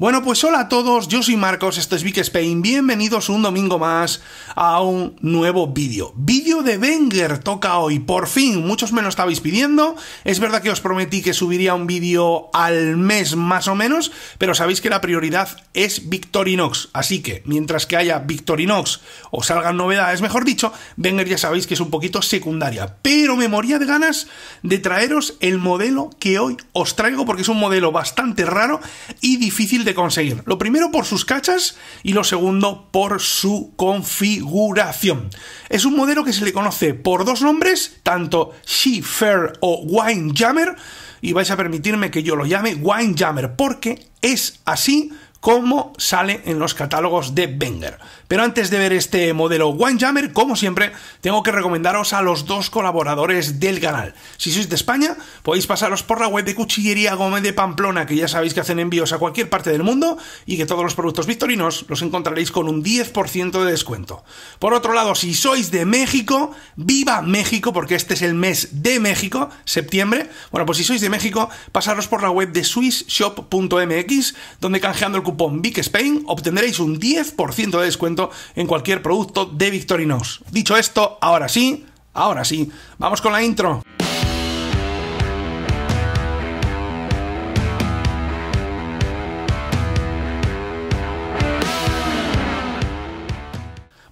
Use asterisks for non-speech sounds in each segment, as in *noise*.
Bueno, pues hola a todos, yo soy Marcos, esto es Big Spain, bienvenidos un domingo más a un nuevo vídeo. Vídeo de Wenger toca hoy, por fin, muchos me lo estabais pidiendo, es verdad que os prometí que subiría un vídeo al mes más o menos, pero sabéis que la prioridad es Victorinox, así que mientras que haya Victorinox o salgan novedades, mejor dicho, Wenger ya sabéis que es un poquito secundaria, pero me moría de ganas de traeros el modelo que hoy os traigo porque es un modelo bastante raro y difícil de conseguir. Lo primero por sus cachas y lo segundo por su configuración. Es un modelo que se le conoce por dos nombres, tanto She-Fair o wine jammer y vais a permitirme que yo lo llame wine jammer porque es así Cómo sale en los catálogos de Wenger. Pero antes de ver este modelo Winejammer, como siempre, tengo que recomendaros a los dos colaboradores del canal. Si sois de España, podéis pasaros por la web de Cuchillería Gómez de Pamplona, que ya sabéis que hacen envíos a cualquier parte del mundo y que todos los productos victorinos los encontraréis con un 10% de descuento. Por otro lado, si sois de México, viva México, porque este es el mes de México, septiembre. Bueno, pues si sois de México, pasaros por la web de swissshop.mx, donde canjeando el con Big Spain obtendréis un 10% de descuento en cualquier producto de Victorinox. Dicho esto, ahora sí, ahora sí, vamos con la intro.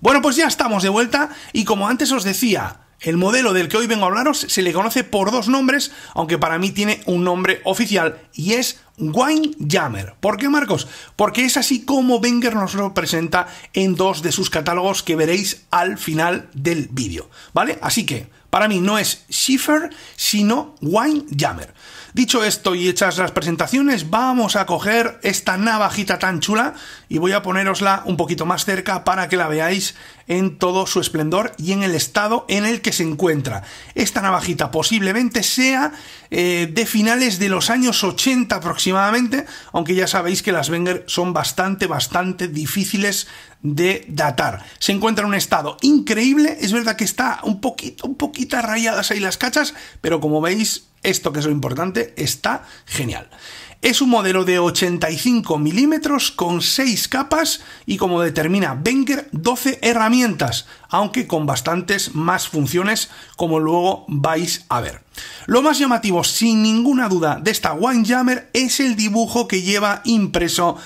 Bueno, pues ya estamos de vuelta y como antes os decía, el modelo del que hoy vengo a hablaros se le conoce por dos nombres, aunque para mí tiene un nombre oficial y es Wine Jammer. ¿Por qué, Marcos? Porque es así como Wenger nos lo presenta en dos de sus catálogos que veréis al final del vídeo, ¿vale? Así que para mí no es Schiffer, sino Wine Jammer. Dicho esto y hechas las presentaciones, vamos a coger esta navajita tan chula y voy a ponerosla un poquito más cerca para que la veáis en todo su esplendor y en el estado en el que se encuentra. Esta navajita posiblemente sea eh, de finales de los años 80 aproximadamente, aunque ya sabéis que las Wenger son bastante, bastante difíciles de datar. Se encuentra en un estado increíble, es verdad que está un poquito, un poquito rayadas ahí las cachas, pero como veis esto que es lo importante, está genial. Es un modelo de 85 milímetros con 6 capas y como determina benger 12 herramientas, aunque con bastantes más funciones como luego vais a ver. Lo más llamativo sin ninguna duda de esta jammer es el dibujo que lleva impreso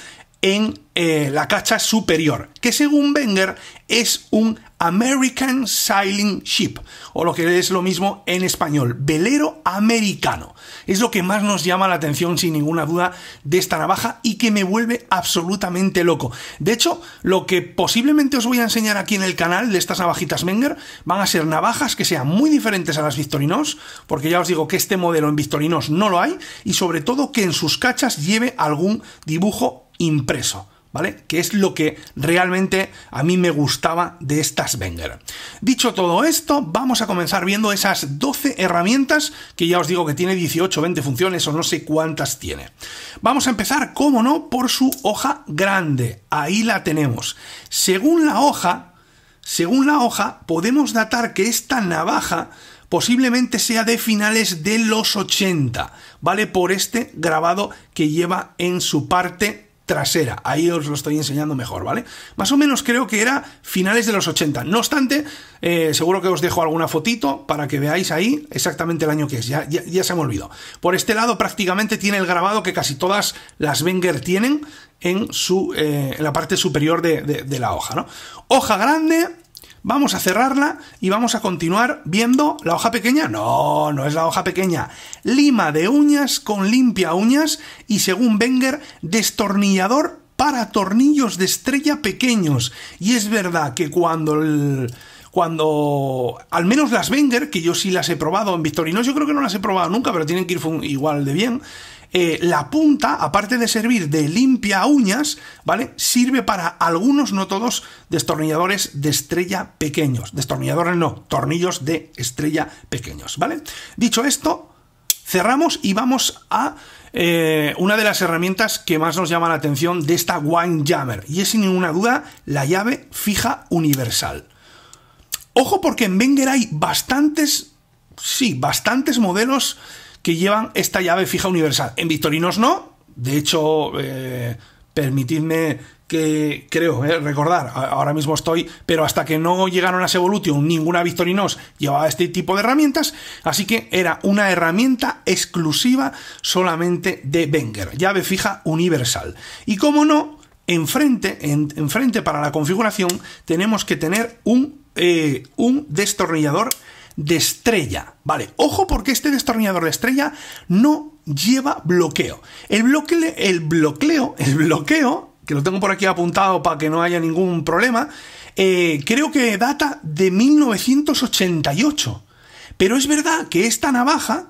en eh, la cacha superior, que según Benger es un American Sailing Ship, o lo que es lo mismo en español, velero americano. Es lo que más nos llama la atención, sin ninguna duda, de esta navaja y que me vuelve absolutamente loco. De hecho, lo que posiblemente os voy a enseñar aquí en el canal de estas navajitas Menger van a ser navajas que sean muy diferentes a las Victorinos, porque ya os digo que este modelo en Victorinos no lo hay, y sobre todo que en sus cachas lleve algún dibujo impreso. ¿vale? Que es lo que realmente a mí me gustaba de estas Wenger. Dicho todo esto, vamos a comenzar viendo esas 12 herramientas que ya os digo que tiene 18, 20 funciones o no sé cuántas tiene. Vamos a empezar, cómo no, por su hoja grande. Ahí la tenemos. Según la hoja, según la hoja, podemos datar que esta navaja posiblemente sea de finales de los 80, ¿vale? Por este grabado que lleva en su parte trasera. Ahí os lo estoy enseñando mejor, ¿vale? Más o menos creo que era finales de los 80. No obstante, eh, seguro que os dejo alguna fotito para que veáis ahí exactamente el año que es. Ya, se me olvidó. Por este lado prácticamente tiene el grabado que casi todas las Wenger tienen en, su, eh, la parte superior de la hoja, ¿no? Hoja grande, vamos a cerrarla y vamos a continuar viendo la hoja pequeña. No, no es la hoja pequeña. Lima de uñas con limpia uñas y según Wenger, destornillador para tornillos de estrella pequeños. Y es verdad que cuando el, Cuando. Al menos las Wenger, que yo sí las he probado en Victorinox. yo creo que no las he probado nunca, pero tienen que ir igual de bien. Eh, la punta, aparte de servir de limpia uñas, ¿vale? Sirve para algunos, no todos, destornilladores de estrella pequeños. Destornilladores no, tornillos de estrella pequeños, ¿vale? Dicho esto, cerramos y vamos a eh, una de las herramientas que más nos llama la atención de esta Wine Jammer. Y es sin ninguna duda la llave fija universal. Ojo porque en Wenger hay bastantes, sí, bastantes modelos que llevan esta llave fija universal. En Victorinos no, de hecho, eh, permitidme que creo eh, recordar, ahora mismo estoy, pero hasta que no llegaron a Evolution, ninguna Victorinos llevaba este tipo de herramientas, así que era una herramienta exclusiva solamente de Wenger, llave fija universal. Y como no, enfrente, enfrente para la configuración tenemos que tener un, eh, un destornillador de estrella. Vale, ojo porque este destornillador de estrella no lleva bloqueo. El, bloqueo, el bloqueo, *laughs* el bloqueo, que lo tengo por aquí apuntado para que no haya ningún problema, eh, creo que data de 1988. Pero es verdad que esta navaja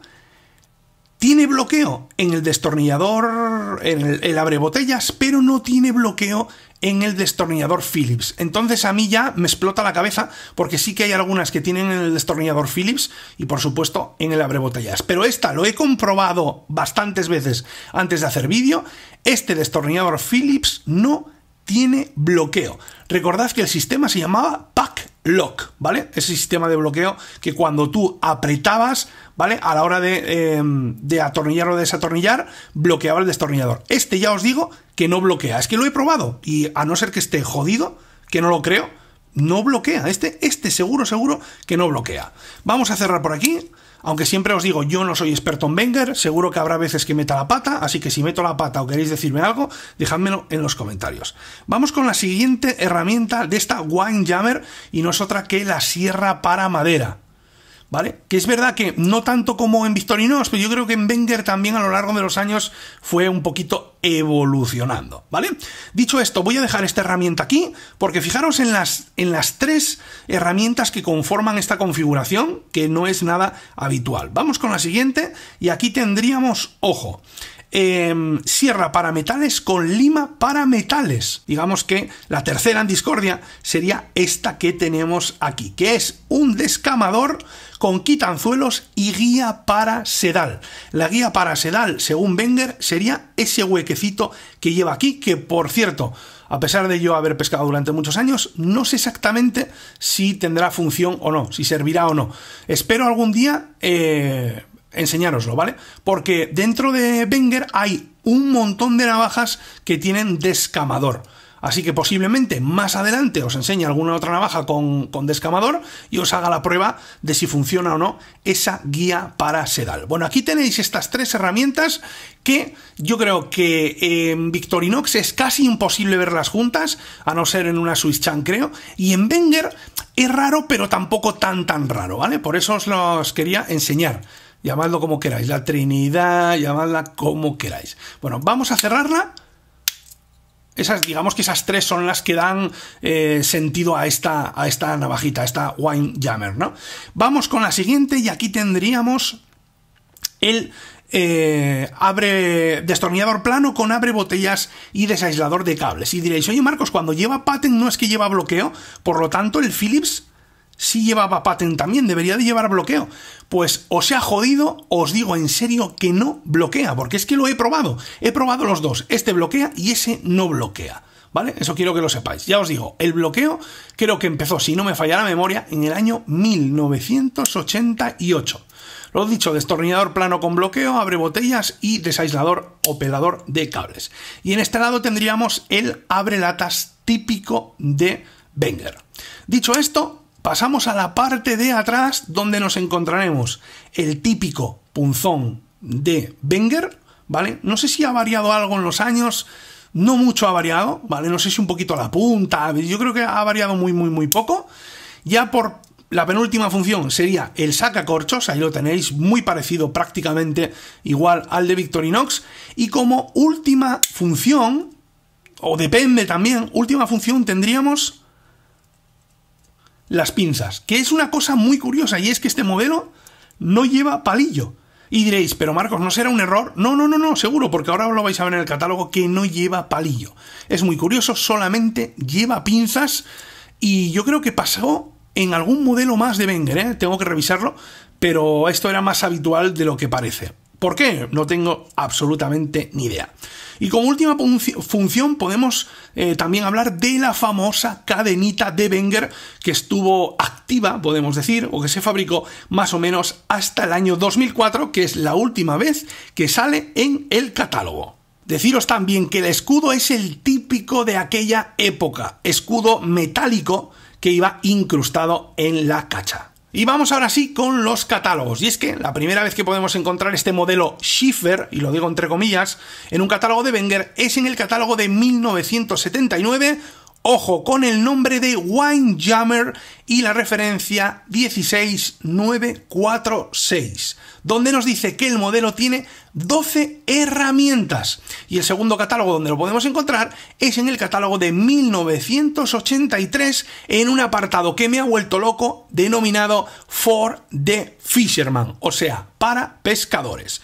tiene bloqueo en el destornillador, en el, el abre botellas, pero no tiene bloqueo en el destornillador Philips, Entonces a mí ya me explota la cabeza porque sí que hay algunas que tienen en el destornillador Philips, y por supuesto en el abrebotellas. Pero esta lo he comprobado bastantes veces antes de hacer vídeo. Este destornillador Philips no tiene bloqueo. Recordad que el sistema se llamaba Pack lock, ¿vale? Ese sistema de bloqueo que cuando tú apretabas, ¿vale? A la hora de, em, de atornillar o desatornillar, bloqueaba el destornillador. Este ya os digo que no bloquea. Es que lo he probado y a no ser que esté jodido, que no lo creo, no bloquea. Este, este seguro, seguro que no bloquea. Vamos a cerrar por aquí. Aunque siempre os digo, yo no soy experto en Wenger, seguro que habrá veces que meta la pata, así que si meto la pata o queréis decirme algo, dejádmelo en los comentarios. Vamos con la siguiente herramienta de esta Wine Jammer y no es otra que la sierra para madera. ¿vale? Que es verdad que no tanto como en Victorinos, pero yo creo que en Wenger también a lo largo de los años fue un poquito evolucionando, ¿vale? Dicho esto, voy a dejar esta herramienta aquí, porque fijaros en las, en las tres herramientas que conforman esta configuración, que no es nada habitual. Vamos con la siguiente, y aquí tendríamos, ojo, Em, sierra para metales con lima para metales. Digamos que la tercera en discordia sería esta que tenemos aquí, que es un descamador con quitanzuelos y guía para sedal. La guía para sedal, según Wenger, sería ese huequecito que lleva aquí, que por cierto, a pesar de yo haber pescado durante muchos años, no sé exactamente si tendrá función o no, si servirá o no. Espero algún día eh, enseñároslo, ¿vale? Porque dentro de Wenger hay un montón de navajas que tienen descamador. Así que posiblemente más adelante os enseñe alguna otra navaja con, descamador y os haga la prueba de si funciona o no esa guía para sedal. Bueno, aquí tenéis estas tres herramientas que yo creo que en Victorinox es casi imposible verlas juntas, a no ser en una Swiss Chan creo, y en Wenger es raro pero tampoco tan tan raro, ¿vale? Por eso os los quería enseñar llamadlo como queráis, la Trinidad, llamadla como queráis. Bueno, vamos a cerrarla. Esas, digamos que esas tres son las que dan eh, sentido a esta, a esta navajita, a esta Wine Jammer, ¿no? Vamos con la siguiente y aquí tendríamos el eh, abre destornillador plano con abre botellas y desaislador de cables. Y diréis, oye Marcos, cuando lleva patent no es que lleva bloqueo, por lo tanto el Philips si llevaba patent también, debería de llevar bloqueo. Pues os ha jodido, os digo en serio que no bloquea, porque es que lo he probado. He probado los dos, este bloquea y ese no bloquea. ¿Vale? Eso quiero que lo sepáis. Ya os digo, el bloqueo creo que empezó, si no me falla la memoria, en el año 1988. Lo dicho, destornillador plano con bloqueo, abre botellas y desaislador o pelador de cables. Y en este lado tendríamos el abre latas típico de Wenger. Dicho esto, Pasamos a la parte de atrás donde nos encontraremos el típico punzón de Wenger, ¿vale? No sé si ha variado algo en los años, no mucho ha variado, ¿vale? No sé si un poquito la punta, yo creo que ha variado muy, muy, muy poco. Ya por la penúltima función sería el sacacorchos, ahí lo tenéis, muy parecido prácticamente igual al de Victorinox. Y como última función, o depende también, última función tendríamos las pinzas, que es una cosa muy curiosa y es que este modelo no lleva palillo. Y diréis, pero Marcos, ¿no será un error? No, no, no, no, seguro, porque ahora lo vais a ver en el catálogo que no lleva palillo. Es muy curioso, solamente lleva pinzas y yo creo que pasó en algún modelo más de Wenger, ¿eh? tengo que revisarlo, pero esto era más habitual de lo que parece. ¿Por qué? No tengo absolutamente ni idea. Y como última función podemos eh, también hablar de la famosa cadenita de Wenger que estuvo activa, podemos decir, o que se fabricó más o menos hasta el año 2004, que es la última vez que sale en el catálogo. Deciros también que el escudo es el típico de aquella época, escudo metálico que iba incrustado en la cacha. Y vamos ahora sí con los catálogos. Y es que la primera vez que podemos encontrar este modelo Schiffer, y lo digo entre comillas, en un catálogo de Wenger es en el catálogo de 1979 Ojo con el nombre de Winejammer y la referencia 16946, donde nos dice que el modelo tiene 12 herramientas. Y el segundo catálogo donde lo podemos encontrar es en el catálogo de 1983 en un apartado que me ha vuelto loco denominado For the Fisherman, o sea, para pescadores.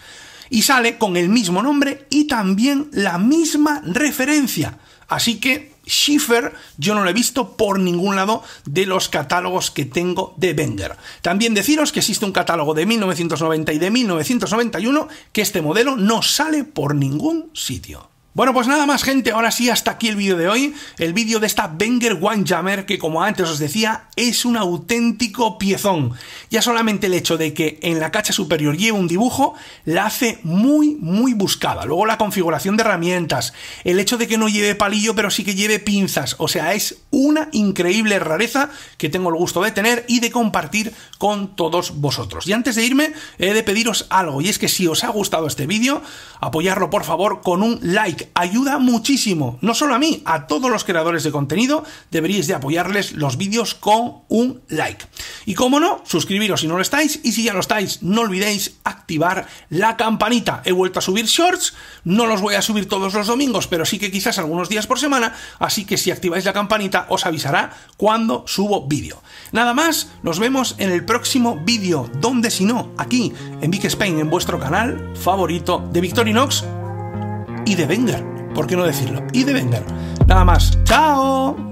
Y sale con el mismo nombre y también la misma referencia. Así que Schiffer, yo no lo he visto por ningún lado de los catálogos que tengo de Wenger. También deciros que existe un catálogo de 1990 y de 1991 que este modelo no sale por ningún sitio. Bueno, pues nada más, gente. Ahora sí, hasta aquí el vídeo de hoy. El vídeo de esta Wenger One Jammer, que como antes os decía, es un auténtico piezón. Ya solamente el hecho de que en la cacha superior lleve un dibujo, la hace muy, muy buscada. Luego la configuración de herramientas, el hecho de que no lleve palillo, pero sí que lleve pinzas. O sea, es una increíble rareza que tengo el gusto de tener y de compartir con todos vosotros. Y antes de irme, he de pediros algo, y es que si os ha gustado este vídeo, apoyarlo por favor con un like ayuda muchísimo, no solo a mí, a todos los creadores de contenido, deberíais de apoyarles los vídeos con un like. Y como no, suscribiros si no lo estáis, y si ya lo estáis, no olvidéis activar la campanita. He vuelto a subir shorts, no los voy a subir todos los domingos, pero sí que quizás algunos días por semana, así que si activáis la campanita os avisará cuando subo vídeo. Nada más, nos vemos en el próximo vídeo, donde si no, aquí en Big Spain, en vuestro canal favorito de Victorinox y de Vengar. ¿Por qué no decirlo? Y de Vengar. Nada más. ¡Chao!